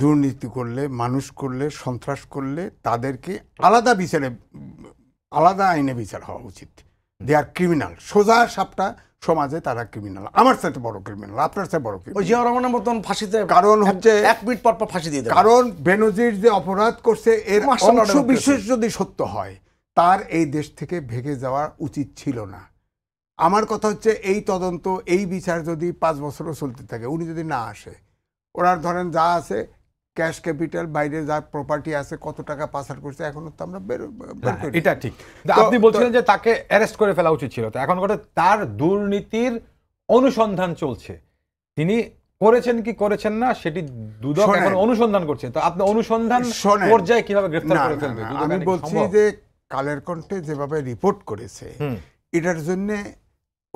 Speaker 2: দুর্নীতি করলে মানুষ করলে সন্ত্রাস করলে তাদেরকে আলাদা বিচারে আলাদা আইনে বিচার হওয়া উচিত দে আর ক্রিমিনাল সোজা সাপটা সমাজে তারা ক্রিমিনাল আমার সাথে বড় ক্রিমিনাল আপনার সাথে বড় ক্রিমিনাল জিয়া রহমানের মতন ফাঁসিতে কারণ
Speaker 3: হচ্ছে এক মিনিট পর পর ফাঁসি দিয়ে কারণ
Speaker 2: বেনজির যে অপরাধ করছে এর অংশ বিশেষ যদি সত্য হয় তার এই দেশ থেকে ভেঙে যাওয়া উচিত ছিল না আমার কথা হচ্ছে এই তদন্ত এই বিচার যদি পাঁচ বছরও চলতে থাকে উনি যদি না আসে ওনার ধরেন যা আছে ক্যাশ ক্যাপিটাল বাইরে যা প্রপার্টি আছে কত টাকা পাসার করছে এখনো তো আমরা হ্যাঁ, এটা
Speaker 1: ঠিক আপনি বলছিলেন যে তাকে অ্যারেস্ট করে ফেলা উচিত ছিল তো এখন কথা তার দুর্নীতির অনুসন্ধান চলছে তিনি করেছেন কি করেছেন না সেটি দুদক এখন
Speaker 2: অনুসন্ধান করছে তো আপনি অনুসন্ধান
Speaker 1: পর্যায়ে কিভাবে গ্রেফতার করে ফেলবে আমি বলছি
Speaker 2: যে কালের কণ্ঠে যেভাবে রিপোর্ট করেছে এটার জন্য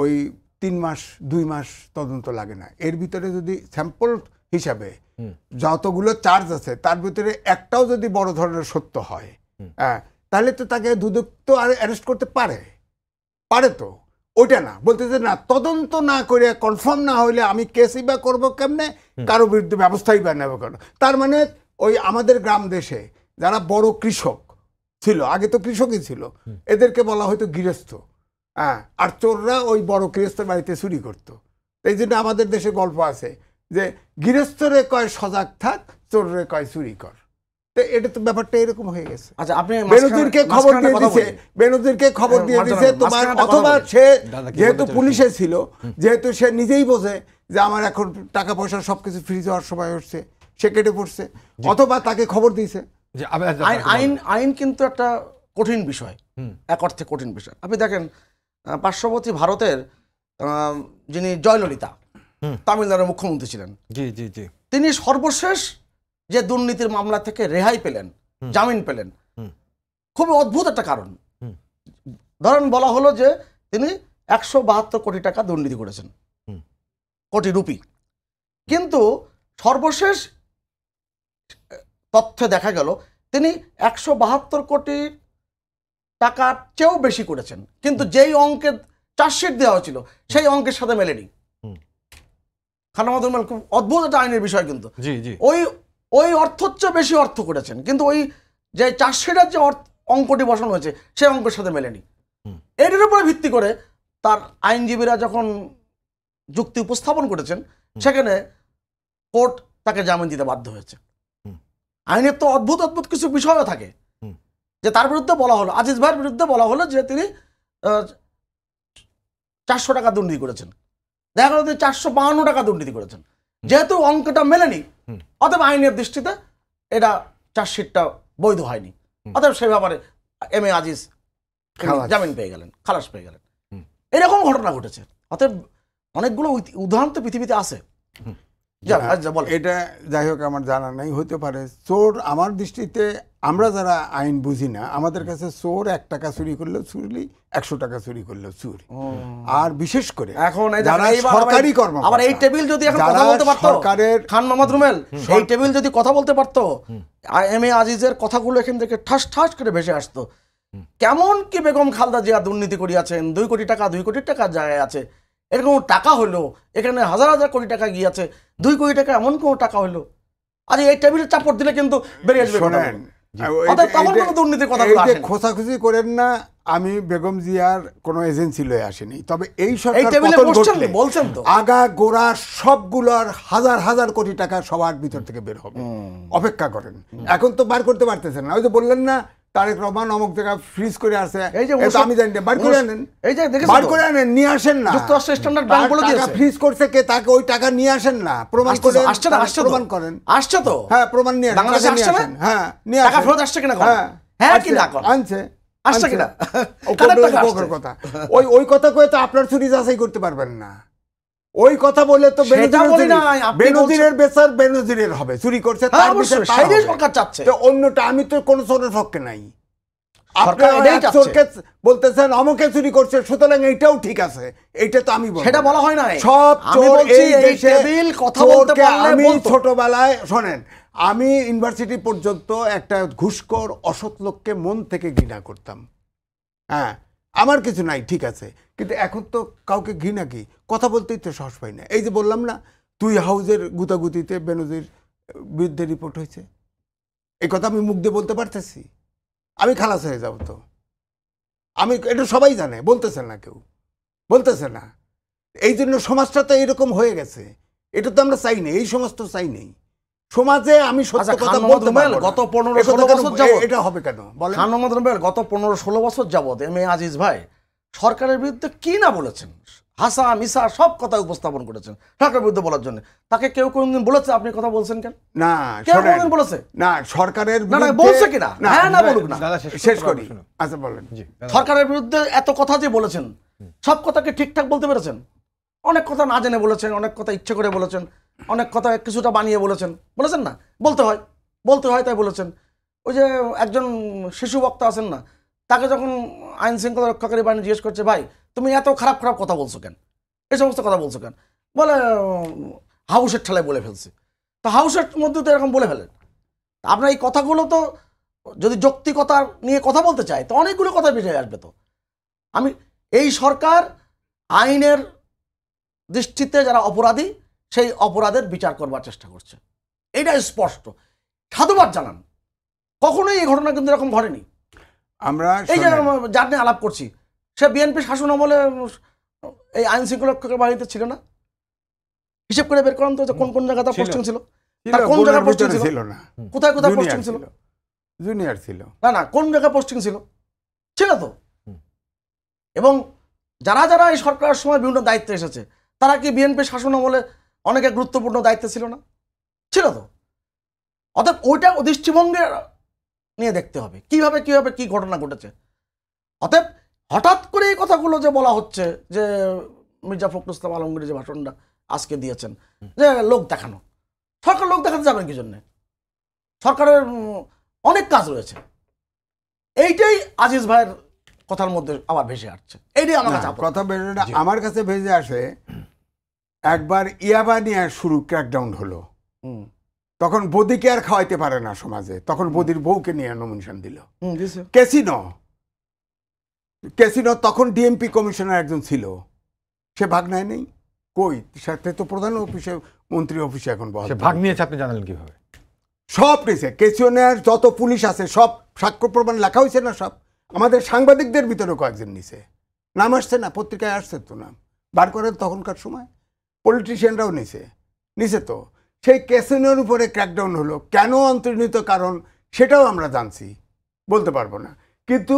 Speaker 2: ওই তিন মাস দুই মাস তদন্ত লাগে না এর ভিতরে যদি স্যাম্পল হিসাবে যতগুলো চার্জ আছে তার ভিতরে একটাও যদি বড় ধরনের সত্য হয় হ্যাঁ, তাহলে তো তাকে দুদক তো আর অ্যারেস্ট করতে পারে পারে তো ওইটা না বলতে যে না তদন্ত না করে কনফার্ম না হইলে আমি কেসই বা করবো কেমনে কারো বিরুদ্ধে ব্যবস্থাই বা নেবো কেন তার মানে ওই আমাদের গ্রাম দেশে যারা বড় কৃষক ছিল আগে তো কৃষকই ছিল এদেরকে বলা হয়তো গৃহস্থ হ্যাঁ আর চোররা ওই বড় গৃহস্থের বাড়িতে চুরি করতো এই জন্য আমাদের দেশে গল্প আছে যে গৃহস্থরে কয় সজাগ থাক চোররে কয় চুরি কর তো এটা তো ব্যাপারটা এরকম হয়ে গেছে আচ্ছা আপনি বেনজিরকে খবর দিয়ে দিছে বেনজিরকে খবর দিয়ে দিছে তোমার অথবা সে যেহেতু পুলিশে ছিল যেহেতু সে নিজেই বোঝে যে আমার এখন টাকা পয়সা সবকিছু ফ্রি যাওয়ার সময় হচ্ছে
Speaker 3: সে কেটে পড়ছে অথবা তাকে খবর দিয়েছে
Speaker 1: আচ্ছা, আইন
Speaker 3: আচ্ছা, আইন কিন্তু একটা কঠিন বিষয় এক অর্থে কঠিন বিষয় আপনি দেখেন পার্শ্ববর্তী ভারতের যিনি জয়ললিতা তামিলনাড়ুর মুখ্যমন্ত্রী ছিলেন জি জি জি তিনি সর্বশেষ যে দুর্নীতির মামলা থেকে রেহাই পেলেন জামিন পেলেন খুবই অদ্ভুত একটা কারণ ধরেন বলা হলো যে তিনি একশো বাহাত্তর কোটি টাকা দুর্নীতি করেছেন কোটি রুপি কিন্তু সর্বশেষ তথ্যে দেখা গেল তিনি একশো বাহাত্তর কোটি টাকার চেয়েও বেশি করেছেন কিন্তু যেই অঙ্কের চার্জশিট দেওয়া হয়েছিল সেই অঙ্কের সাথে মেলেনি খানামাদুল মাল খুব অদ্ভুত একটা আইনের বিষয় কিন্তু ওই ওই অর্থচ্ছ বেশি অর্থ করেছেন কিন্তু ওই যে চারশিটার যে অঙ্কটি বসানো হয়েছে সেই অঙ্কের সাথে মেলেনি এটির উপরে ভিত্তি করে তার আইনজীবীরা যখন যুক্তি উপস্থাপন করেছেন সেখানে কোর্ট তাকে জামিন দিতে বাধ্য হয়েছে আইনের তো অদ্ভুত অদ্ভুত কিছু বিষয়ও থাকে যে তার বিরুদ্ধে বলা হলো আজিজ ভাইয়ের বিরুদ্ধে বলা হলো যে তিনি চারশো টাকা দুর্নীতি করেছেন দেখা গেল চারশো বাহান্ন টাকা দুর্নীতি করেছেন যেহেতু অঙ্কটা মেলেনি অতএব আইনের দৃষ্টিতে এটা চার্জশিটটা বৈধ হয়নি অতএব সে ব্যাপারে এম এ আজিজ জামিন পেয়ে গেলেন খালাস পেয়ে গেলেন এরকম ঘটনা ঘটেছে অতএব অনেকগুলো উদাহরণ তো পৃথিবীতে আছে আচ্ছা, এটা
Speaker 2: যাই হোক আমার জানা নেই হইতে পারে চোর আমার দৃষ্টিতে আমরা যারা আইন বুঝি না আমাদের কাছে চোর এক টাকা চুরি করলেও চুরি একশো টাকা চুরি করলেও চুরি আর বিশেষ
Speaker 3: করে এখন সরকারি কর্ম আবার এই টেবিল যদি এখন কথা বলতে পারতো সরকারের খান মামাদ রুমেল এই টেবিল যদি কথা বলতে পারতো এম এ আজিজের কথাগুলো এখান থেকে ঠাস ঠাস করে ভেসে আসতো কেমন কি বেগম খালদা জিয়া দুর্নীতি করিয়াছেন দুই কোটি টাকা দুই কোটি টাকা জায়গায় আছে এরকম টাকা হলো এখানে হাজার হাজার কোটি টাকা গিয়েছে দুই কোটি টাকা এমন কোনো টাকা হলো আজ এই টেবিলের চাপড় দিলে কিন্তু বেরিয়ে আসবে
Speaker 2: খোসাখুসি করেন না আমি বেগম জিয়ার কোনো এজেন্সি লয়ে আসেনি তবে এই বলছেন তো আগা গোড়া সবগুলোর হাজার হাজার কোটি টাকা সবার ভিতর থেকে বের হবে অপেক্ষা করেন এখন তো বার করতে পারতেছেন না ওই যে বললেন না তারেক রহমান অমুক জায়গায় ফ্রিজ করে আছে এই যে আমি জানি না বার করে আনেন এই যে দেখেন বার করে আনেন নিয়ে আসেন না যুক্তরাষ্ট্র স্ট্যান্ডার্ড ব্যাংক বলে দিয়েছে ফ্রিজ করছে কে তাকে ওই টাকা নিয়ে আসেন না প্রমাণ করে আসছে না আসছে প্রমাণ
Speaker 3: করেন আসছে
Speaker 2: তো হ্যাঁ প্রমাণ নিয়ে বাংলাদেশে আসছে না হ্যাঁ নিয়ে টাকা ফেরত আসছে কিনা হ্যাঁ হ্যাঁ কি না আনছে আসছে কিনা কথা ওই ওই কথা কয়ে তো আপনার চুরি আসাই করতে পারবেন না ওই কথা বলে তো বেনজিরের বেনজিরের হবে চুরি করছে হ্যাঁ, সরকার চাচ্ছে তো অন্যটা আমি তো কোনো পক্ষে নাই বলতেছেন অমকে চুরি করছে সুতরাং এইটাও ঠিক আছে তো আমি সেটা বলা হয় না সব কথা আমি ছোটবেলায় শোনেন আমি ইউনিভার্সিটি পর্যন্ত একটা ঘুষকর অসৎ লোককে মন থেকে ঘৃণা করতাম হ্যাঁ আমার কিছু নাই ঠিক আছে কিন্তু এখন তো কাউকে ঘৃণা কি কথা বলতেই তো সাহস পাই না এই যে বললাম না তুই হাউজের গুতাগুতিতে বেনজির বিরুদ্ধে রিপোর্ট হয়েছে এই কথা আমি মুখ দিয়ে বলতে পারতেছি আমি খালাস হয়ে যাব তো আমি এটা সবাই জানে বলতেছে না কেউ বলতেছে না এই জন্য সমাজটা তো এরকম হয়ে গেছে এটা তো আমরা চাই নেই এই সমাজ তো চাই নেই
Speaker 3: সমাজে আমি সত্য আচ্ছা, কথা বলতে গত পনেরো ষোলো বছর এটা হবে কেন বলেন খান মোহাম্মদ গত পনেরো ষোলো বছর যাবত এম এ আজিজ ভাই সরকারের বিরুদ্ধে কি না বলেছেন হাসা মিসা সব কথা উপস্থাপন করেছেন সরকারের বিরুদ্ধে বলার জন্য তাকে কেউ কোনদিন বলেছে আপনি কথা বলছেন কেন না কেউ কোনদিন বলেছে না সরকারের বলছে কিনা হ্যাঁ না বলুক না শেষ করি আচ্ছা বলেন সরকারের বিরুদ্ধে এত কথা যে বলেছেন সব কথাকে ঠিকঠাক বলতে পেরেছেন অনেক কথা না জেনে বলেছেন অনেক কথা ইচ্ছে করে বলেছেন অনেক কথা কিছুটা বানিয়ে বলেছেন বলেছেন না বলতে হয় বলতে হয় তাই বলেছেন ওই যে একজন শিশু বক্তা আছেন না তাকে যখন আইন শৃঙ্খলা রক্ষাকারী বাহিনী জিজ্ঞেস করছে ভাই তুমি এত খারাপ খারাপ কথা বলছো কেন এই সমস্ত কথা বলছো কেন বলে হাউসের ঠেলায় বলে ফেলছি তো হাউসের মধ্যে তো এরকম বলে ফেলেন আপনার এই কথাগুলো তো যদি যৌক্তিকতা নিয়ে কথা বলতে চাই তো অনেকগুলো কথা বেঁচে আসবে তো আমি এই সরকার আইনের দৃষ্টিতে যারা অপরাধী সেই অপরাধের বিচার করবার চেষ্টা করছে এটা স্পষ্ট সাধুবাদ জানান কখনোই এই ঘটনা কিন্তু এরকম ঘটেনি আমরা এই যে যার নিয়ে আলাপ করছি সে বিএনপি শাসন আমলে এই আইন শৃঙ্খলা বাড়িতে ছিল না হিসেব করে বের করেন তো কোন কোন জায়গা পোস্টিং ছিল কোন জায়গায় পোস্টিং ছিল
Speaker 2: না কোথায় কোথায় পোস্টিং ছিল জুনিয়র ছিল
Speaker 3: না না কোন জায়গায় পোস্টিং ছিল ছিল তো এবং যারা যারা এই সরকারের সময় বিভিন্ন দায়িত্বে এসেছে তারা কি বিএনপি শাসন আমলে অনেকে গুরুত্বপূর্ণ দায়িত্ব ছিল না ছিল তো অর্থাৎ ওইটা দৃষ্টিভঙ্গের নিয়ে দেখতে হবে কিভাবে কিভাবে কি ঘটনা ঘটেছে অতএব হঠাৎ করে এই কথাগুলো যে বলা হচ্ছে যে মির্জা ফখরুল ইসলাম আলমগীর যে ভাষণটা আজকে দিয়েছেন যে লোক দেখানো সরকার লোক দেখাতে যাবেন কি জন্যে সরকারের অনেক কাজ রয়েছে এইটাই আজিজ ভাইয়ের কথার মধ্যে আবার ভেসে আসছে এইটাই আমার কাছে কথা আমার কাছে ভেসে
Speaker 2: আসে একবার ইয়াবা নিয়ে শুরু ক্র্যাকডাউন হলো তখন বদিকে আর খাওয়াইতে পারে না সমাজে তখন বদির বউকে নিয়ে নমিনেশন দিল ক্যাসিনো ক্যাসিনো তখন ডিএমপি কমিশনার একজন ছিল সে ভাগ নেয় নেই কই সাথে তো প্রধান অফিসে মন্ত্রী অফিসে এখন ভাগ নিয়েছে আপনি জানালেন কিভাবে সব নিয়েছে ক্যাসিনোর যত পুলিশ আছে সব সাক্ষ্য প্রমাণ লেখা হয়েছে না সব আমাদের সাংবাদিকদের ভিতরে কয়েকজন নিছে নাম আসছে না পত্রিকায় আসছে তো নাম বার করেন তখনকার সময় পলিটিশিয়ানরাও নিছে নিছে তো সেই ক্যাসিনোর উপরে ক্র্যাকডাউন হলো কেন অন্তর্নিহিত কারণ সেটাও আমরা জানছি বলতে পারবো না কিন্তু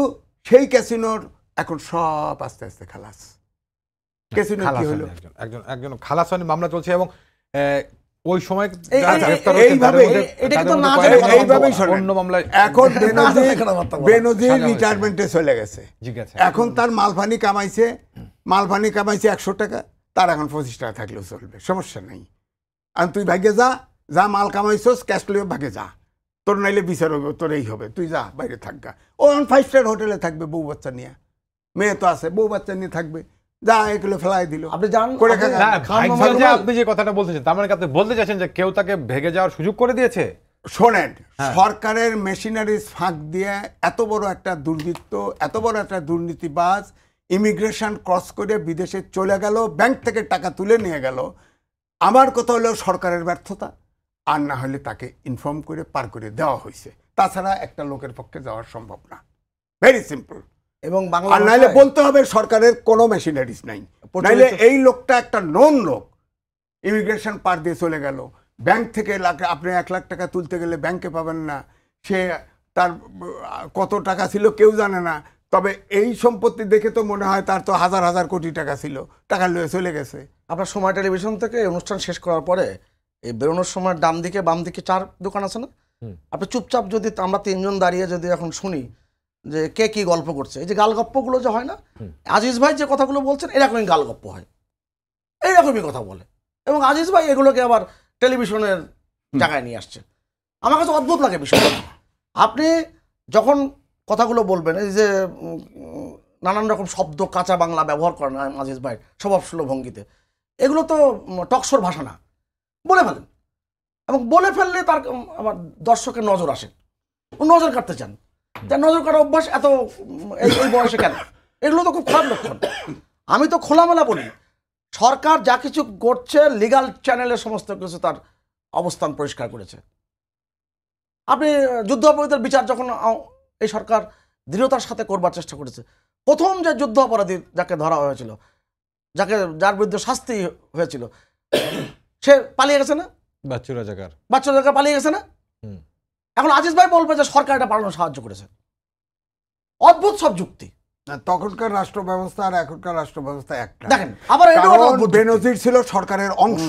Speaker 2: সেই ক্যাসিনোর এখন সব আস্তে আস্তে খালাস
Speaker 1: এখন তার মালফানি
Speaker 2: কামাইছে মালফানি কামাইছে একশো টাকা তার এখন পঁচিশ টাকা থাকলেও চলবে সমস্যা নেই আর তুই ভাগে যা যা মাল কামাইছস ক্যাশ লিও ভাগে যা তোর নাইলে বিচার হবে তোর এই হবে তুই যা বাইরে থাকগা ও অন ফাইভ স্টার হোটেলে থাকবে বউ বাচ্চা নিয়ে মেয়ে তো আছে বউ বাচ্চা নিয়ে থাকবে হ্যাঁ, বলতে
Speaker 1: মানে যে কেউ তাকে ভেগে যাওয়ার সুযোগ
Speaker 2: করে দিয়েছে হ্যাঁ। সরকারের ফাঁক দিয়ে এত বড় একটা এত বড় একটা দুর্নীতিবাজ ইমিগ্রেশন ক্রস করে বিদেশে চলে গেল ব্যাংক থেকে টাকা তুলে নিয়ে গেল আমার কথা হলো সরকারের ব্যর্থতা আর না হলে তাকে ইনফর্ম করে পার করে দেওয়া হয়েছে তাছাড়া একটা লোকের পক্ষে যাওয়া সম্ভব না ভেরি
Speaker 3: সিম্পল এবং বাংলা নাইলে
Speaker 2: বলতে হবে সরকারের কোনো মেশিনারিজ নাই নাইলে এই লোকটা একটা নন লোক ইমিগ্রেশন পার দিয়ে চলে গেল ব্যাংক থেকে লাখ আপনি এক লাখ টাকা তুলতে গেলে ব্যাংকে পাবেন না সে তার কত টাকা ছিল কেউ জানে না তবে এই সম্পত্তি দেখে তো মনে হয় তার তো হাজার হাজার কোটি টাকা ছিল টাকা লয়ে চলে
Speaker 3: গেছে আপনার সময় টেলিভিশন থেকে অনুষ্ঠান শেষ করার পরে এই বেরোনোর সময় ডান দিকে বাম দিকে চার দোকান আছে না আপনি চুপচাপ যদি আমরা তিনজন দাঁড়িয়ে যদি এখন শুনি যে কে কি গল্প করছে এই যে গাল যে হয় না আজিজ ভাই যে কথাগুলো বলছেন এরকমই গাল হয় এইরকমই কথা বলে এবং আজিজ ভাই এগুলোকে আবার টেলিভিশনের জায়গায় নিয়ে আসছে আমার কাছে অদ্ভুত লাগে বিষয়টা আপনি যখন কথাগুলো বলবেন এই যে নানান রকম শব্দ কাঁচা বাংলা ব্যবহার করেন আজিজ ভাই স্বভাবসুলভ ভঙ্গিতে এগুলো তো টকশোর ভাষা না বলে ফেলেন এবং বলে ফেললে তার আমার দর্শকের নজর আসে নজর কাটতে চান তার নজর কাটার অভ্যাস এত এই বয়সে কেন এগুলো তো খুব খারাপ লক্ষণ আমি তো খোলামেলা বলি সরকার যা কিছু করছে লিগাল চ্যানেলে সমস্ত কিছু তার অবস্থান পরিষ্কার করেছে আপনি যুদ্ধ অপরাধীদের বিচার যখন এই সরকার দৃঢ়তার সাথে করবার চেষ্টা করেছে প্রথম যে যুদ্ধ অপরাধী যাকে ধরা হয়েছিল যাকে যার বিরুদ্ধে শাস্তি হয়েছিল সে পালিয়ে গেছে না বাচ্চুরা রাজাকার বাচ্চুরা রাজাকার পালিয়ে গেছে না এখন আজিজ ভাই বলবে যে সরকার এটা পালানো সাহায্য করেছে অদ্ভুত সব যুক্তি তখনকার রাষ্ট্র ব্যবস্থা আর এখনকার রাষ্ট্র ব্যবস্থা একটা দেখেন আবার
Speaker 2: বেনজির ছিল সরকারের অংশ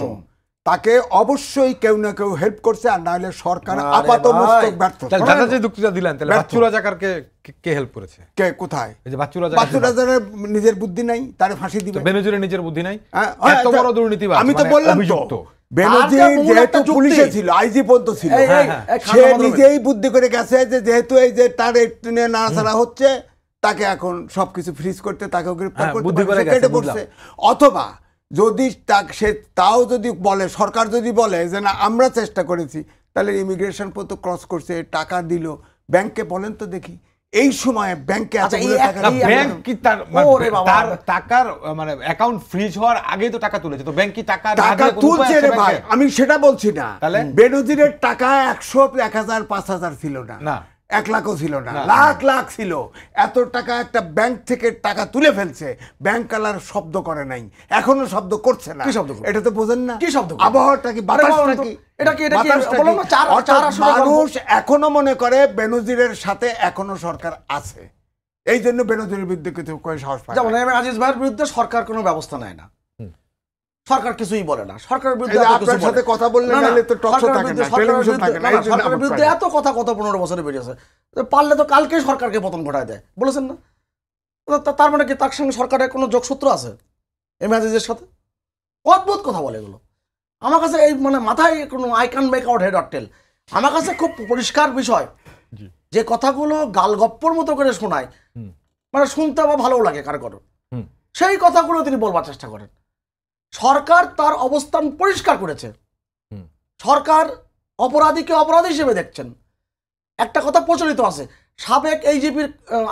Speaker 2: তাকে অবশ্যই কেউ না কেউ হেল্প করছে আর নাহলে সরকার আপাত মস্তক ব্যর্থ
Speaker 1: যে যুক্তিটা দিলেন তাহলে বাচ্চুরা কে হেল্প করেছে
Speaker 2: কে কোথায় এই যে নিজের বুদ্ধি নাই তারে ফাঁসি দিবে নিজের বুদ্ধি নাই হ্যাঁ, এত হ্যাঁ, বড় আচ্ছা, দুর্নীতিবাজ আমি তো মানে বললাম তো যেহেতু পুলিশে ছিল আইজি পর্যন্ত ছিল হ্যাঁ, সে নিজেই বুদ্ধি করে গেছে যে যেহেতু এই যে তার ট্রেনে নাড়াচাড়া হচ্ছে তাকে এখন সবকিছু ফ্রিজ করতে তাকে গ্রেফতার করতে অথবা যদি সে তাও যদি বলে সরকার যদি বলে যে না আমরা চেষ্টা করেছি তাহলে ইমিগ্রেশন পর তো ক্রস করছে টাকা দিল ব্যাংকে বলেন তো দেখি এই সময় ব্যাংকে
Speaker 1: আচ্ছা, মানে মানে
Speaker 2: আমি সেটা বলছি না বেনজিরের টাকা একশো এক হাজার পাঁচ হাজার ছিল না এক লাখও ছিল না লাখ লাখ ছিল এত টাকা একটা ব্যাংক থেকে টাকা তুলে ফেলছে ব্যাংক কালার শব্দ করে নাই এখনো শব্দ করছে না কি শব্দ এটা তো বোঝেন না কি শব্দ আবহাওয়াটা কি বাতাসটা কি মানুষ এখনো মনে করে বেনজিরের সাথে এখনো সরকার আছে
Speaker 3: এই জন্য বেনজিরের বিরুদ্ধে কেউ সাহস পায় যেমন আজিজ ভাইয়ের বিরুদ্ধে সরকার কোনো ব্যবস্থা নেয় না সরকার কিছুই বলে না সরকারের বিরুদ্ধে আপনার সাথে কথা বললে তো থাকে না টেলিভিশন থাকে না সরকারের বিরুদ্ধে এত কথা কত 15 বছরে বেরিয়েছে পারলে তো কালকেই সরকারকে পতন ঘটায় দেয় বলেছেন না তার মানে কি তার সঙ্গে সরকারের কোনো যোগসূত্র আছে এম আজিজের সাথে অদ্ভুত কথা বলে এগুলো আমার কাছে এই মানে মাথায় কোনো আই ক্যান মেক আউট হেড অটেল আমার কাছে খুব পরিষ্কার বিষয় যে কথাগুলো গালগপ্পর মতো করে শোনায় মানে শুনতে বা ভালো লাগে কার কারণ সেই কথাগুলো তিনি বলবার চেষ্টা করেন সরকার তার অবস্থান পরিষ্কার করেছে সরকার অপরাধীকে অপরাধ হিসেবে দেখছেন একটা কথা প্রচলিত আছে সাবেক এইজিপির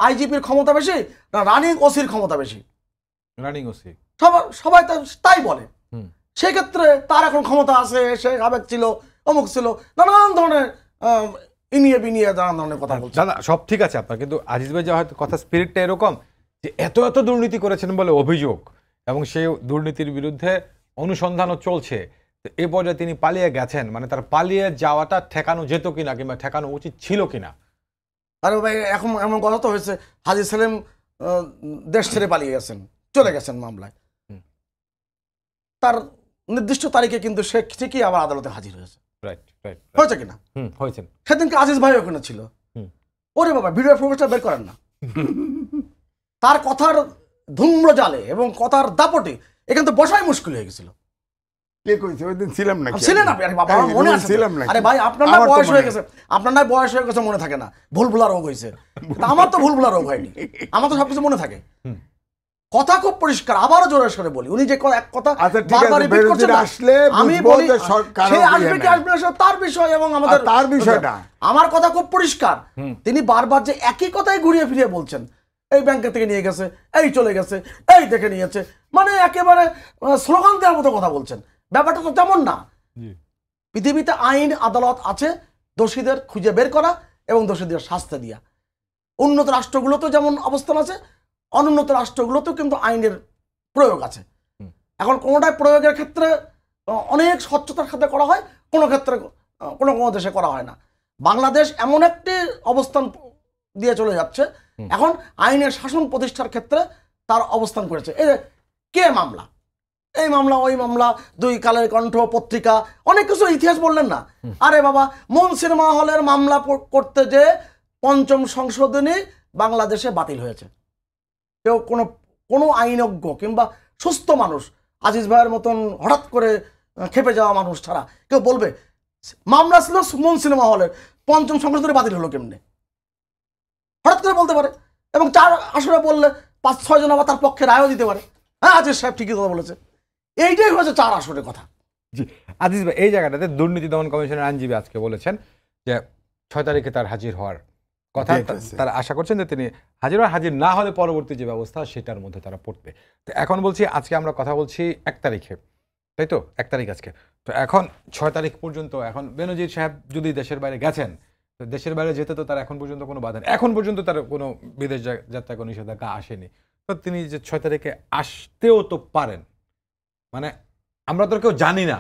Speaker 3: আইজিপির ক্ষমতা বেশি না রানিং ওসির ক্ষমতা বেশি রানিং ওসি সবার সবাই তাই বলে সেক্ষেত্রে তার এখন ক্ষমতা আছে সে সাবেক ছিল অমুক ছিল নানান ধরনের ইনিয়ে বিনিয়ে নানান ধরনের কথা বলছে
Speaker 1: দাদা সব ঠিক আছে আপনার কিন্তু আজিজ ভাই যা হয়তো কথা স্পিরিটটা এরকম যে এত এত দুর্নীতি করেছেন বলে অভিযোগ এবং সেই দুর্নীতির বিরুদ্ধে অনুসন্ধানও চলছে এ পর্যায়ে তিনি পালিয়ে গেছেন মানে তার পালিয়ে যাওয়াটা
Speaker 3: ঠেকানো যেত কিনা কিংবা ঠেকানো উচিত ছিল কিনা আরে ভাই এখন এমন কথা তো হয়েছে হাজি সালেম দেশ ছেড়ে পালিয়ে গেছেন চলে গেছেন মামলায় তার নির্দিষ্ট তারিখে কিন্তু সে ঠিকই আবার আদালতে হাজির হয়েছে হয়েছে কিনা হয়েছে সেদিনকে আজিজ ভাই ওখানে ছিল ওরে বাবা ভিডিও প্রোগ্রেসটা বের করেন না তার কথার ধুম্র জালে এবং কথার দাপটে এখান তো বসাই মুশকিল হয়ে গেছিল কথা খুব পরিষ্কার আবারও বলি উনি যে এক কথা আচ্ছা, আসলে আমি বলি ইয়ে তার বিষয় এবং তার বিষয়টা আমার কথা খুব পরিষ্কার তিনি বারবার যে একই কথাই ঘুরিয়ে ফিরিয়ে বলছেন এই ব্যাংকের থেকে নিয়ে গেছে এই চলে গেছে এই দেখে নিয়েছে মানে একেবারে স্লোগান দেওয়ার মতো কথা বলছেন ব্যাপারটা তো তেমন না পৃথিবীতে আইন আদালত আছে দোষীদের খুঁজে বের করা এবং দোষীদের শাস্তি দেওয়া উন্নত রাষ্ট্রগুলোতেও যেমন অবস্থান আছে অনুন্নত রাষ্ট্রগুলোতেও কিন্তু আইনের প্রয়োগ আছে এখন কোনোটাই প্রয়োগের ক্ষেত্রে অনেক স্বচ্ছতার সাথে করা হয় কোনো ক্ষেত্রে কোনো কোনো দেশে করা হয় না বাংলাদেশ এমন একটি অবস্থান দিয়ে চলে যাচ্ছে এখন আইনের শাসন প্রতিষ্ঠার ক্ষেত্রে তার অবস্থান করেছে এই কে মামলা এই মামলা ওই মামলা দুই কালের কণ্ঠ পত্রিকা অনেক কিছু ইতিহাস বললেন না আরে বাবা মন সিনেমা হলের মামলা করতে যে পঞ্চম সংশোধনী বাংলাদেশে বাতিল হয়েছে কেউ কোনো কোনো আইনজ্ঞ কিংবা সুস্থ মানুষ আজিজ ভাইয়ের মতন হঠাৎ করে খেপে যাওয়া মানুষ ছাড়া কেউ বলবে মামলা ছিল মন সিনেমা হলের পঞ্চম সংশোধনী বাতিল হলো কেমনে হঠাৎ করে বলতে পারে এবং চার আসরে বললে পাঁচ ছয়জন আবার তার পক্ষে রায়ও দিতে পারে হ্যাঁ আজিজ সাহেব ঠিকই কথা বলেছে এইটাই হয়েছে চার আসরের কথা জি আজিজ ভাই এই জায়গাটাতে দুর্নীতি দমন কমিশনের আইনজীবী আজকে
Speaker 1: বলেছেন যে ছয় তারিখে তার হাজির হওয়ার কথা তারা আশা করছেন যে তিনি হাজির হওয়ার হাজির না হলে পরবর্তী যে ব্যবস্থা সেটার মধ্যে তারা পড়বে তো এখন বলছি আজকে আমরা কথা বলছি এক তারিখে তাই তো এক তারিখ আজকে তো এখন ছয় তারিখ পর্যন্ত এখন বেনজির সাহেব যদি দেশের বাইরে গেছেন দেশের বাইরে যেতে তো তার এখন পর্যন্ত কোনো বাধা এখন পর্যন্ত তার কোনো বিদেশ যাত্রা কোনো নিষেধাজ্ঞা আসেনি তো তিনি যে ছয় তারিখে আসতেও তো পারেন মানে আমরা তো কেউ জানি না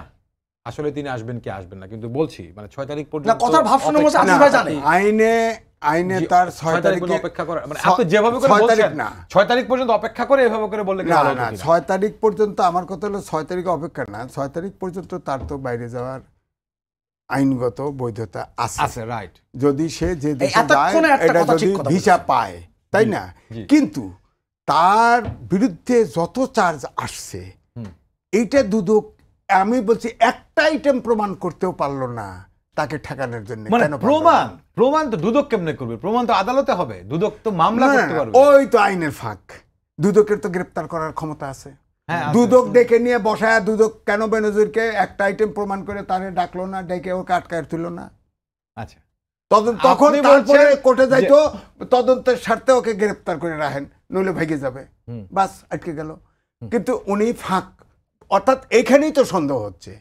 Speaker 1: আসলে তিনি আসবেন কি আসবেন না কিন্তু বলছি মানে ছয় তারিখ পর্যন্ত কথার
Speaker 2: আইনে আইনে তার ছয় তারিখ অপেক্ষা করে মানে আপনি যেভাবে করে বলছেন না ছয় তারিখ পর্যন্ত অপেক্ষা করে এভাবে করে বললে না ছয় তারিখ পর্যন্ত আমার কথা হলো ছয় তারিখে অপেক্ষা না ছয় তারিখ পর্যন্ত তার তো বাইরে যাওয়ার আইনগত বৈধতা আছে রাইট যদি সে যে দেশে এটা যদি ভিসা পায় তাই না কিন্তু তার বিরুদ্ধে যত চার্জ আসছে এইটা দুদক আমি বলছি একটা আইটেম প্রমাণ করতেও পারলো না তাকে ঠেকানোর জন্য মানে প্রমাণ প্রমাণ তো দুদক কেমনে করবে প্রমাণ তো আদালতে হবে দুদক তো মামলা করতে পারবে ওই তো আইনের ফাঁক দুদকের তো গ্রেপ্তার করার ক্ষমতা আছে হ্যাঁ, দুদক ডেকে নিয়ে বসায় দুদক কেন বেনজিরকে একটা আইটেম প্রমাণ করে তারে ডাকলো না ডেকে ওকে আটকায় তুলো না আচ্ছা তখন তারপরে কোর্টে যাইতো তদন্তের স্বার্থে ওকে গ্রেপ্তার করে রাখেন নইলে ভেঙে যাবে বাস আটকে গেল কিন্তু উনি ফাঁক অর্থাৎ এখানেই তো সন্দেহ হচ্ছে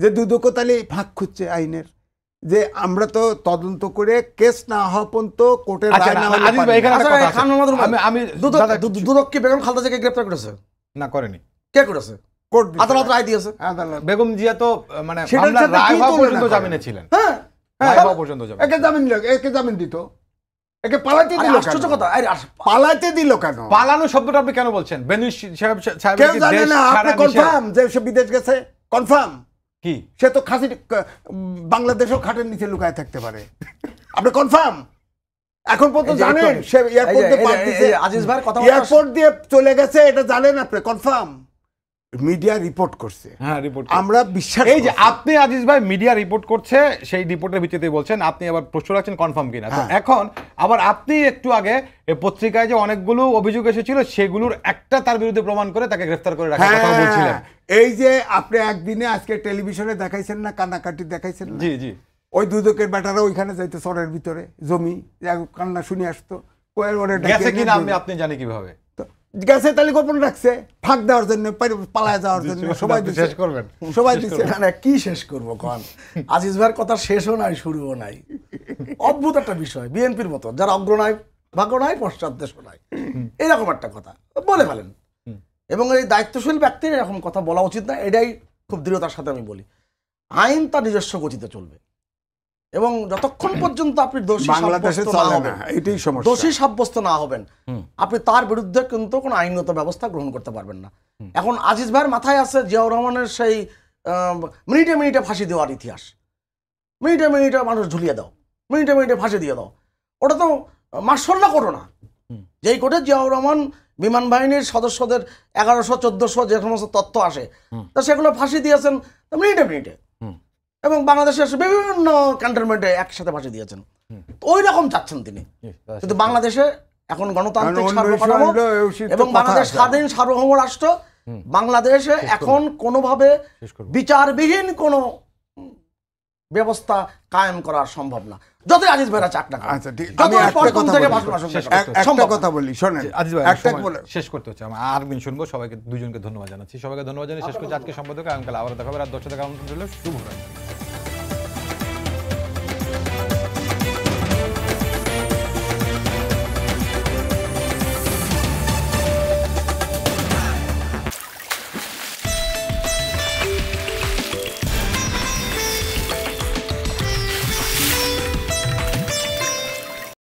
Speaker 2: যে দুদক তাহলে ফাঁক খুঁজছে আইনের যে আমরা তো তদন্ত করে কেস না হওয়া পর্যন্ত কোর্টের আচ্ছা, আচ্ছা,
Speaker 3: আচ্ছা, দুদক কি বেগম খালদা থেকে গ্রেপ্তার করেছে না করেনি কে করেছে বেগম জিয়া তো
Speaker 2: মানে
Speaker 1: ছিলেন
Speaker 3: হ্যাঁ,
Speaker 2: হ্যাঁ। কনফার্ম কি সে তো খাসি বাংলাদেশও খাটের নিচে লুকায় থাকতে পারে আপনি কনফার্ম এখন পর্যন্ত জানেন সে এয়ারপোর্ট দিয়ে চলে গেছে এটা জানেন আপনি কনফার্ম মিডিয়া রিপোর্ট করছে হ্যাঁ রিপোর্ট আমরা বিশ্বাস এই যে আপনি আজিজ ভাই মিডিয়া রিপোর্ট করছে সেই রিপোর্টের
Speaker 1: ভিত্তিতে বলছেন আপনি আবার প্রশ্ন রাখছেন কনফার্ম কিনা হ্যাঁ। এখন আবার আপনি একটু আগে পত্রিকায়
Speaker 2: যে অনেকগুলো অভিযোগ এসেছিল সেগুলোর একটা তার বিরুদ্ধে প্রমাণ করে তাকে গ্রেফতার করে রাখার কথা হ্যাঁ। বলছিলেন এই যে আপনি একদিনে আজকে টেলিভিশনে দেখাইছেন না কান্নাকাটি দেখাইছেন জি জি ওই দুদকের বেটারা ওইখানে যাইতো সরের ভিতরে জমি কান্না শুনে আসতো কিনা আমি
Speaker 1: আপনি জানি কিভাবে
Speaker 2: গেছে তালি গোপন রাখছে ফাঁক দেওয়ার জন্য পালায় আচ্ছা, যাওয়ার জন্য সবাই শেষ করবেন সবাই দিচ্ছে না
Speaker 3: না কি শেষ করবো কন আজিজ ভাইয়ের কথা শেষও নাই শুরুও নাই অদ্ভুত একটা বিষয় বিএনপির মতো যারা অগ্রনায় ভাগ্য নাই পশ্চাৎ দেশ নাই এরকম একটা কথা বলে ফেলেন এবং এই দায়িত্বশীল ব্যক্তির এরকম কথা বলা উচিত না এটাই খুব দৃঢ়তার সাথে আমি বলি আইন তার নিজস্ব গতিতে চলবে এবং যতক্ষণ পর্যন্ত আপনি দোষী দোষী সাব্যস্ত না হবেন আপনি তার বিরুদ্ধে কিন্তু কোনো আইনগত ব্যবস্থা গ্রহণ করতে পারবেন না এখন আজিজ ভাইয়ের মাথায় আছে জিয়াউর রহমানের সেই মিনিটে মিনিটে ফাঁসি দেওয়ার ইতিহাস মিনিটে মিনিটে মানুষ ঝুলিয়ে দাও মিনিটে মিনিটে ফাঁসি দিয়ে দাও ওটা তো মার্শাল্লা করো না যেই কোর্টে জিয়াউর রহমান বিমান বাহিনীর সদস্যদের এগারোশো চোদ্দশো যে সমস্ত তথ্য আসে তা সেগুলো ফাঁসি দিয়েছেন মিনিটে মিনিটে এবং বাংলাদেশে বিভিন্ন ক্যান্টনমেন্টে একসাথে ভাষা দিয়েছেন ওই রকম চাচ্ছেন তিনি কিন্তু বাংলাদেশে এখন গণতান্ত্রিক এবং বাংলাদেশ স্বাধীন সার্বভৌম রাষ্ট্র বাংলাদেশে এখন কোনোভাবে বিচারবিহীন কোন ব্যবস্থা কায়েম করা সম্ভব না যতই আজিজ ভাইরা চাক না আচ্ছা একটা কথা বলি শোনেন আজিজ ভাই একটা
Speaker 1: শেষ করতে হচ্ছে আমি আর শুনবো সবাইকে দুজনকে ধন্যবাদ জানাচ্ছি সবাইকে ধন্যবাদ শেষ করছি আজকে সম্পাদক আগামীকাল আবার দেখা হবে রাত দশটা দেখা শুভ